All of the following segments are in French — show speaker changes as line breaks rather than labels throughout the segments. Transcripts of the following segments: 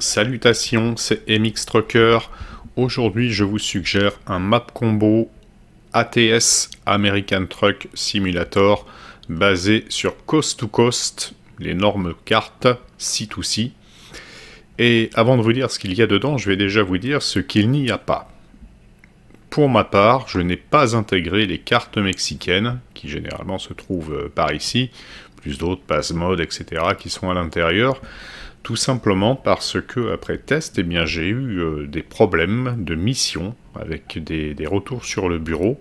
Salutations, c'est MX Trucker. Aujourd'hui, je vous suggère un map combo ATS American Truck Simulator basé sur cost to Coast, l'énorme carte C2C. Et avant de vous dire ce qu'il y a dedans, je vais déjà vous dire ce qu'il n'y a pas. Pour ma part, je n'ai pas intégré les cartes mexicaines, qui généralement se trouvent euh, par ici, plus d'autres, passe mode, etc., qui sont à l'intérieur. Tout simplement parce que, après test, eh bien, j'ai eu euh, des problèmes de mission avec des, retours sur le bureau.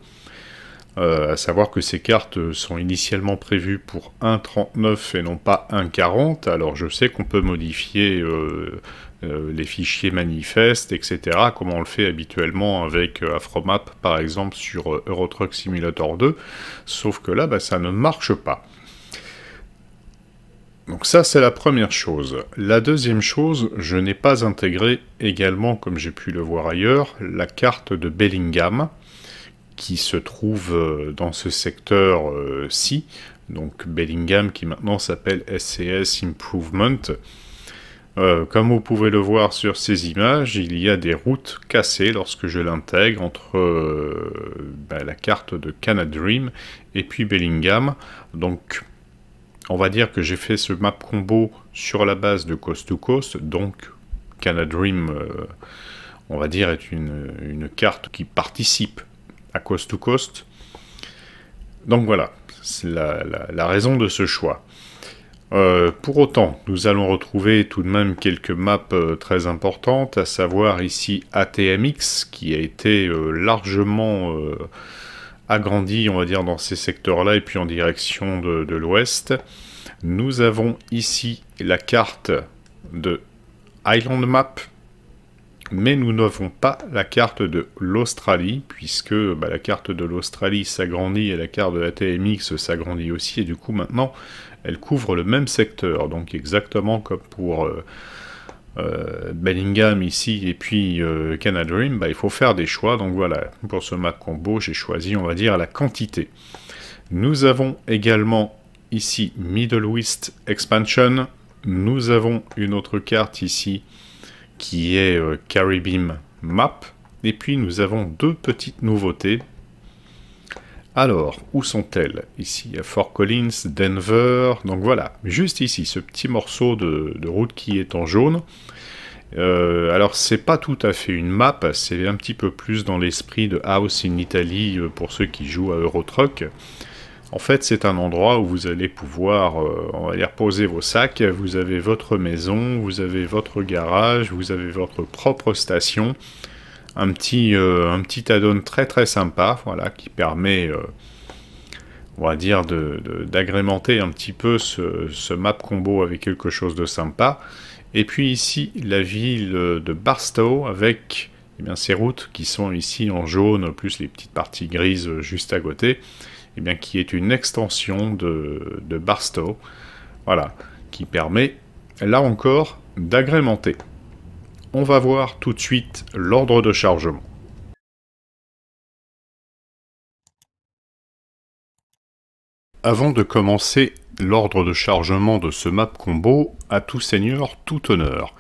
Euh, à savoir que ces cartes sont initialement prévues pour 1,39 et non pas 1,40. Alors je sais qu'on peut modifier euh, les fichiers manifestes, etc., comme on le fait habituellement avec Afromap, par exemple, sur Eurotruck Simulator 2. Sauf que là, bah, ça ne marche pas. Donc ça, c'est la première chose. La deuxième chose, je n'ai pas intégré également, comme j'ai pu le voir ailleurs, la carte de Bellingham, qui se trouve euh, dans ce secteur-ci, euh, donc Bellingham qui maintenant s'appelle SCS Improvement. Euh, comme vous pouvez le voir sur ces images, il y a des routes cassées lorsque je l'intègre entre ben, la carte de Canadream et puis Bellingham. Donc on va dire que j'ai fait ce map combo sur la base de Coast to Coast, donc Canadream, Dream, euh, on va dire, est une, une, carte qui participe à Coast to Coast. Donc voilà, c'est la, la, raison de ce choix. Euh, pour autant, nous allons retrouver tout de même quelques maps euh, très importantes, à savoir ici ATMX, qui a été largement agrandi, on va dire, dans ces secteurs-là et puis en direction de, l'ouest. Nous avons ici la carte de Island Map, mais nous n'avons pas la carte de l'Australie, puisque bah, la carte de l'Australie s'agrandit et la carte de la TMX s'agrandit aussi, et du coup maintenant elle couvre le même secteur, donc exactement comme pour euh, euh, Bellingham ici et puis Canada euh, Dream. Bah, il faut faire des choix. Donc voilà, pour ce map combo, j'ai choisi, on va dire, la quantité. Nous avons également ici Middle West Expansion. Nous avons une autre carte ici qui est euh, Caribbean Map. Et puis nous avons deux petites nouveautés alors, où sont-elles Ici, à Fort Collins, Denver. Donc voilà, juste ici, ce petit morceau de, route qui est en jaune. Alors, euh, alors, c'est pas tout à fait une map, c'est un petit peu plus dans l'esprit de House in Italy euh, pour ceux qui jouent à Eurotruck. En fait, c'est un endroit où vous allez pouvoir, aller euh, on va dire, poser vos sacs. Vous avez votre maison, vous avez votre garage, vous avez votre propre station un petit, euh, un petit add-on très très sympa, voilà, qui permet, euh, on va dire, d'agrémenter un petit peu ce, map combo avec quelque chose de sympa. Et puis ici, la ville euh, de Barstow avec eh bien, ces routes qui sont ici en jaune, plus les petites parties grises juste à côté, eh bien, qui est une extension de, de Barstow, voilà, qui permet, là encore, d'agrémenter. On va voir tout de suite l'ordre de chargement. Avant de commencer l'ordre de chargement de ce map combo, à tout seigneur, tout honneur.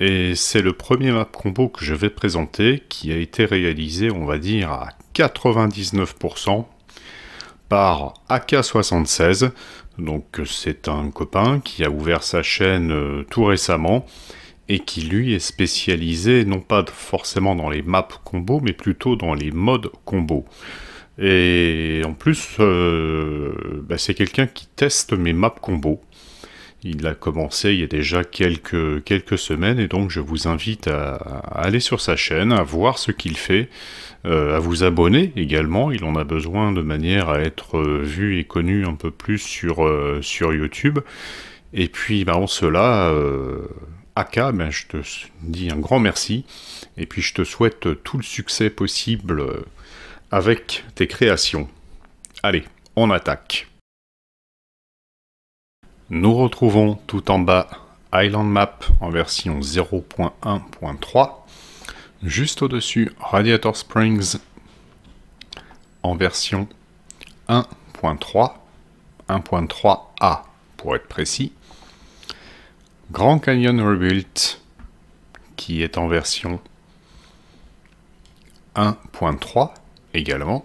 Et c'est le premier map combo que je vais présenter qui a été réalisé, on va dire, à 99% par AK76. Donc c'est un copain qui a ouvert sa chaîne euh, tout récemment et qui lui est spécialisé non pas forcément dans les maps combo, mais plutôt dans les modes combo. Et en plus, euh, bah, c'est quelqu'un qui teste mes maps combo. Il a commencé il y a déjà quelques, quelques semaines et donc je vous invite à, aller sur sa chaîne, à voir ce qu'il fait, euh, à vous abonner également. Il en a besoin de manière à être euh, vu et connu un peu plus sur, sur YouTube. Et puis bah, en cela, Aka, ben, je te dis un grand merci. Et puis je te souhaite tout le succès possible euh, avec tes créations. Allez, on attaque. Nous retrouvons tout en bas Island Map en version 0.1.3. Juste au-dessus, Radiator Springs en version 1.3, 1.3a pour être précis. Grand Canyon Rebuilt, qui est en version 1.3 également.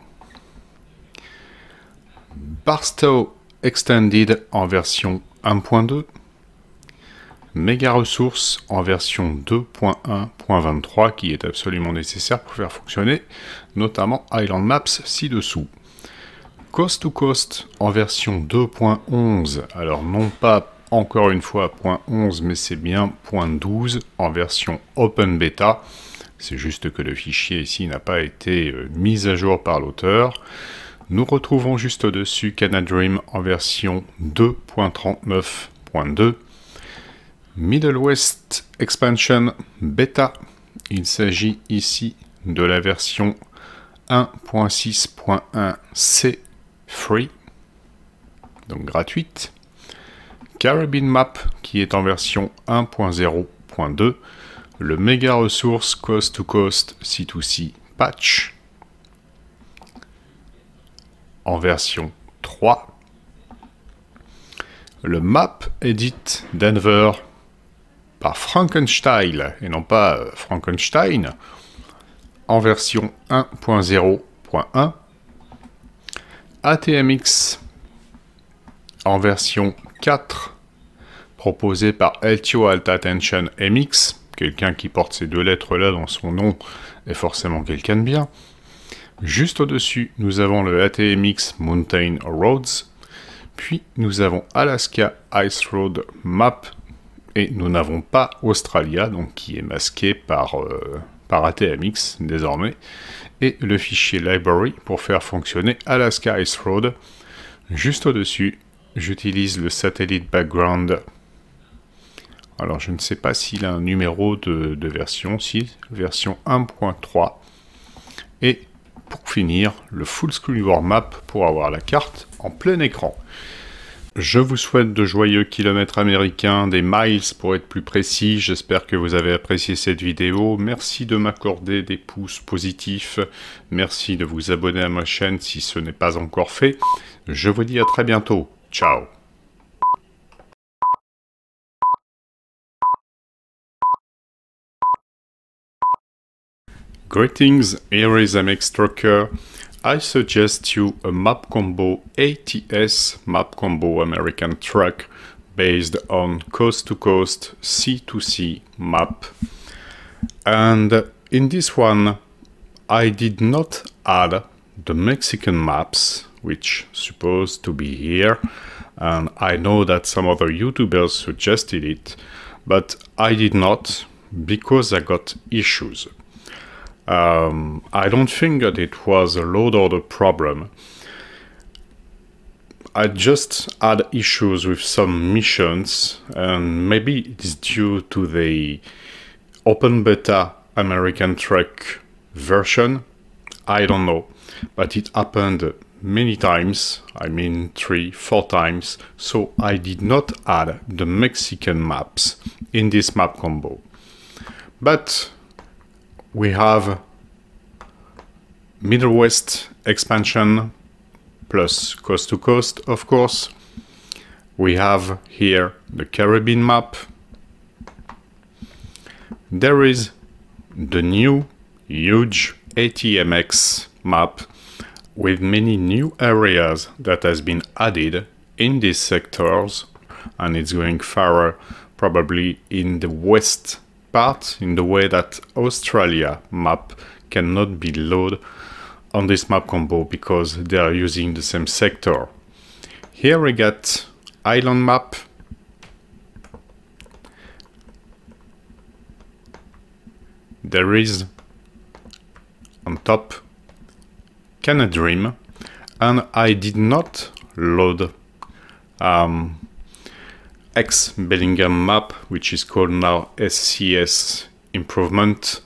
Barstow Extended en version 1.2. Mega Ressources en version 2.1.23 qui est absolument nécessaire pour faire fonctionner notamment Island Maps ci-dessous. Coast to Coast en version 2.11, alors non pas encore une fois point 11, mais c'est bien point 12 en version open beta. C'est juste que le fichier ici n'a pas été euh, mis à jour par l'auteur. Nous retrouvons juste au-dessus Canadream en version 2.39.2. Middle West Expansion Beta. Il s'agit ici de la version 1.6.1c free, donc gratuite. Caribbean Map, qui est en version 1.0.2, le mega ressource Coast to Coast C2C Patch en version 3, le Map Edit Denver par Frankenstein, et non pas euh, Frankenstein, en version 1.0.1, ATMX en version 4 proposée par LTO Alta Tension MX. Quelqu'un qui porte ces deux lettres-là dans son nom est forcément quelqu'un de bien. Juste au-dessus, nous avons le ATMX Mountain Roads. Puis nous avons Alaska Ice Road Map. Et nous n'avons pas Australia, donc qui est masqué par, euh, par ATMX désormais. Et le fichier library pour faire fonctionner Alaska Ice Road. Juste au-dessus, j'utilise le satellite background. Alors je ne sais pas s'il a un numéro de, version, si version 1.3. Et pour finir, le full screen war map pour avoir la carte en plein écran. Je vous souhaite de joyeux kilomètres américains, des miles pour être plus précis. J'espère que vous avez apprécié cette vidéo. Merci de m'accorder des pouces positifs. Merci de vous abonner à ma chaîne si ce n'est pas encore fait. Je vous dis à très bientôt. Ciao. Greetings, here is MX Trucker. I suggest you a map combo ATS map combo American truck based on coast to coast C2C map. And in this one, I did not add the Mexican maps which supposed to be here. And I know that some other YouTubers suggested it, but I did not because I got issues. Um, I don't think that it was a load order problem. I just had issues with some missions, and maybe it's due to the open beta American Truck version. I don't know, but it happened many times, I mean three, four times, so I did not add the Mexican maps in this map combo. But we have Middle West expansion plus coast to coast, of course. We have here the Caribbean map. There is the new huge ATMX map with many new areas that has been added in these sectors and it's going far probably in the west part in the way that Australia map cannot be loaded on this map combo because they are using the same sector. Here we get island map there is on top can Dream, and I did not load um, X Bellingham map, which is called now SCS improvement,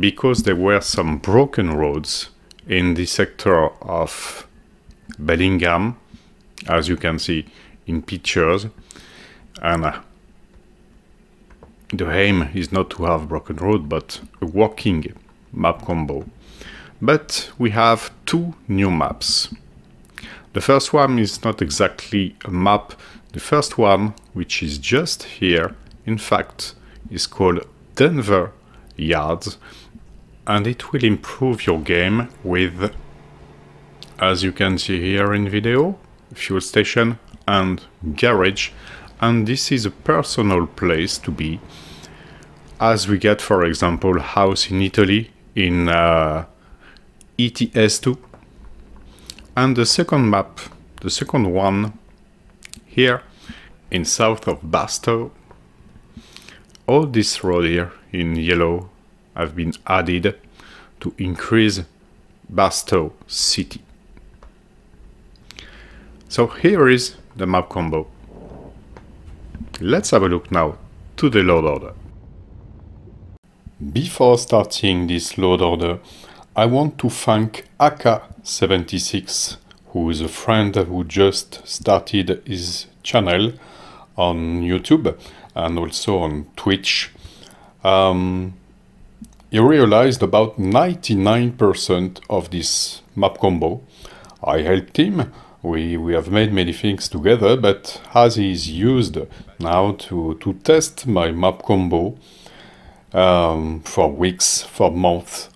because there were some broken roads in the sector of Bellingham, as you can see in pictures, and uh, the aim is not to have broken road, but a walking map combo. But we have two new maps. The first one is not exactly a map. The first one, which is just here, in fact, is called Denver Yards. And it will improve your game with, as you can see here in video, fuel station and garage. And this is a personal place to be. As we get, for example, house in Italy, in uh, ETS2. And the second map, the second one, here in south of Basto, all this road here in yellow have been added to increase Basto city. So here is the map combo. Let's have a look now to the load order. Before starting this load order, I want to thank Aka76, who is a friend who just started his channel on YouTube and also on Twitch. Um, he realized about 99% of this map combo. I helped him. We, we have made many things together, but as he is used now to, to test my map combo um, for weeks, for months,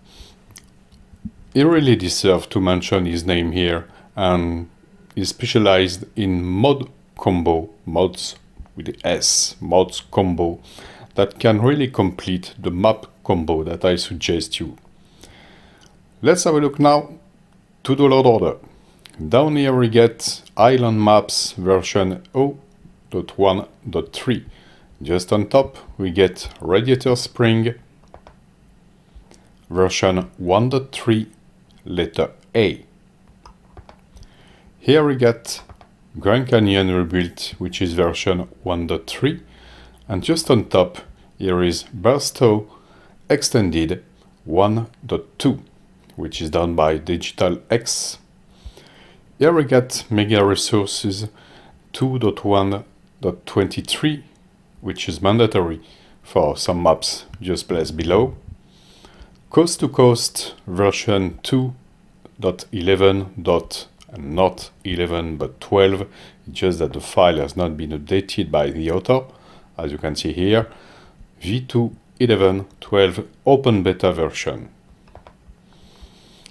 he really deserves to mention his name here and is specialized in mod combo, mods with the S, mods combo, that can really complete the map combo that I suggest you. Let's have a look now to the load order. Down here we get Island Maps version 0.1.3. Just on top we get Radiator Spring version 1.3 letter A. Here we get Grand Canyon Rebuilt, which is version 1.3, and just on top, here is Barstow Extended 1.2, which is done by Digital X. Here we get Mega Resources 2.1.23, which is mandatory for some maps just placed below. Coast to Coast version 2.11. Not 11 but 12, it's just that the file has not been updated by the author, as you can see here. V2 11 12 open beta version.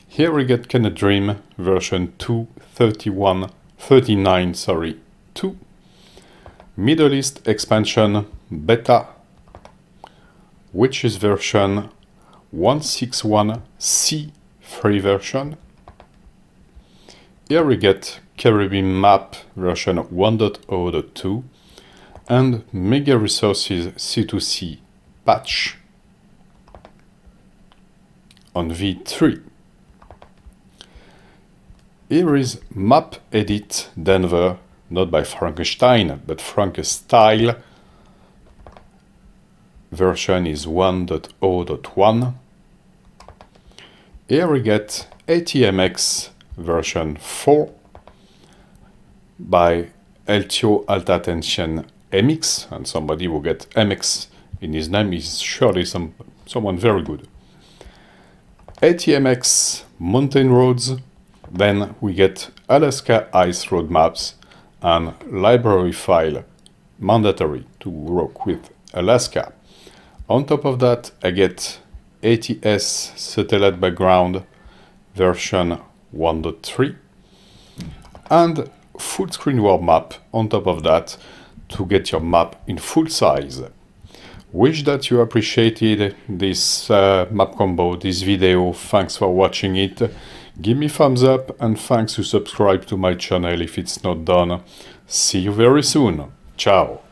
Here we get Can a Dream version two thirty one thirty nine sorry, 2. Middle East expansion beta, which is version 161C free version. Here we get Caribbean map version 1.0.2 and Mega Resources C2C patch on V3. Here is map edit Denver, not by Frankenstein, but Frankenstyle version is 1.0.1. Here we get ATMX version 4 by LTO Alta Tension MX, and somebody who get MX in his name is surely some someone very good. ATMX Mountain Roads, then we get Alaska Ice Road Maps and Library File, mandatory to work with Alaska. On top of that, I get ATS satellite background version 1.3 and full screen world map on top of that to get your map in full size. Wish that you appreciated this uh, map combo, this video. Thanks for watching it. Give me thumbs up and thanks to subscribe to my channel if it's not done. See you very soon. Ciao.